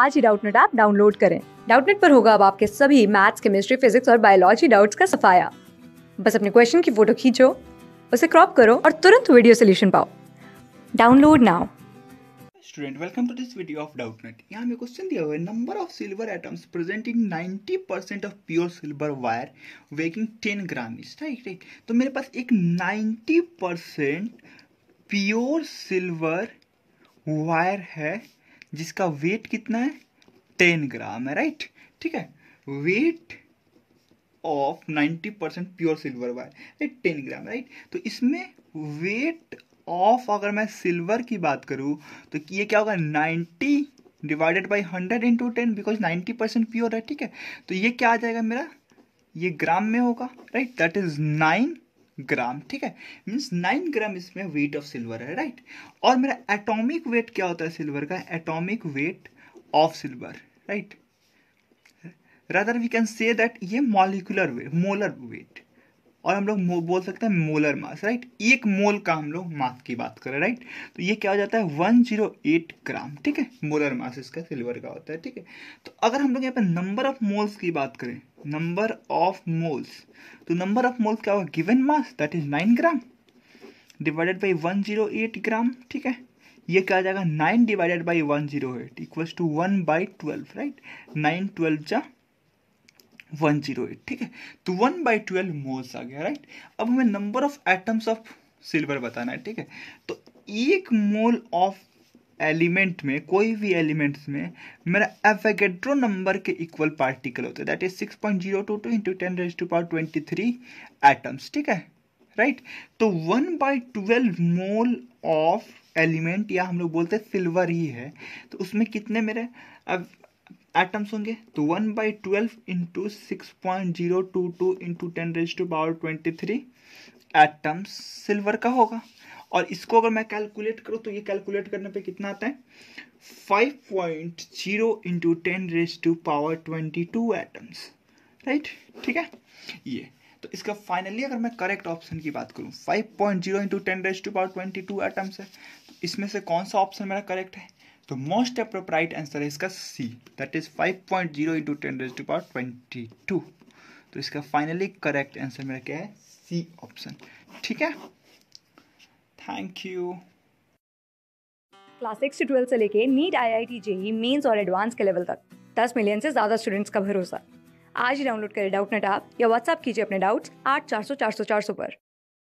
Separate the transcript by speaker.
Speaker 1: आज ही Doubtnut app download करें डाउटनेट पर होगा अब आपके सभी मैथ्स केमिस्ट्री फिजिक्स और बायोलॉजी डाउट्स का सफाया बस अपने क्वेश्चन की फोटो खींचो उसे क्रॉप करो और तुरंत वीडियो सोल्यूशन पाओ download now
Speaker 2: student welcome to this video of Doubtnut यहाँ में क्वेश्चन दिया हुआ है number of silver atoms present in 90 percent of pure silver wire weighing 10 gram is right right तो मेरे पास एक 90 परसेंट प्योर सिल्वर वायर है जिसका वेट कितना है टेन ग्राम है राइट ठीक है weight of ninety percent pure silver wire right ten gram right तो इसमें वेट ऑफ अगर मैं सिल्वर की बात करूं तो ये क्या होगा ninety divided by hundred into ten because ninety percent pure है ठीक है तो ये क्या आ जाएगा मेरा ये ग्राम में होगा right that is nine gram ठीक है मीन्स नाइन ग्राम इसमें वेट ऑफ सिल्वर है राइट और मेरा एटॉमिक वेट क्या होता है सिल्वर का atomic weight of silver right rather we can say that ये मॉलिकुलर वेट मोलर वेट और हम लोग बोल सकते हैं मोलर मास राइट एक मोल का हम लोग मास की बात करें राइट तो ये क्या हो जाता है 108 ग्राम ठीक है मोलर मास इसका सिल्वर का होता है ठीक है तो अगर हम लोग यहाँ पर नंबर ऑफ मोल्स की बात करें नंबर ऑफ मोल्स तो नंबर ऑफ मोल्स क्या होगा given mass that is nine gram divided by one zero eight gram ठीक है ये क्या आ जाएगा nine divided by one zero eight equals to one by twelve right nine twelve जा वन जीरो एट ठीक है तो वन बाई ट्वेल्व मोल्स आ गया राइट अब हमें number of atoms of silver बताना है ठीक है तो एक मोल ऑफ एलिमेंट में कोई भी एलिमेंट्स में मेरा एवेगेड्रो नंबर के इक्वल पार्टिकल होते हैं that is six point zero two two into ten raise to power twenty three atoms ठीक है राइट right? तो one by twelve mole of element या हम लोग बोलते हैं सिल्वर ही है तो उसमें कितने मेरे एटम्स होंगे तो one by twelve into six point zero two two into ten raise to power twenty three atoms silver का होगा और इसको अगर मैं कैलकुलेट करूँ तो ये कैलकुलेट करने पे कितना आता है five point zero into ten raise to power twenty two atoms right ठीक है ये तो इसका फाइनली अगर मैं करेक्ट ऑप्शन की बात करूँ five point zero into ten raise to power twenty two atoms है तो इसमें से कौन सा ऑप्शन मेरा करेक्ट है तो मोस्ट अप्रोप्राइट आंसर है इसका C that is 5.0 point zero into ten raise to power twenty two तो इसका फाइनली करेक्ट आंसर मेरा क्या है सी ऑप्शन ठीक है थैंक यू
Speaker 1: क्लास सिक्स से ट्वेल्थ से लेके NEET I I T JEE mains और एडवांस के लेवल तक दस मिलियन से ज़्यादा स्टूडेंट्स का भरोसा आज ही डाउनलोड करें डाउट नेट आप या व्हाट्सअप कीजिए अपने डाउट्स आठ चार सौ चार सौ चार सौ पर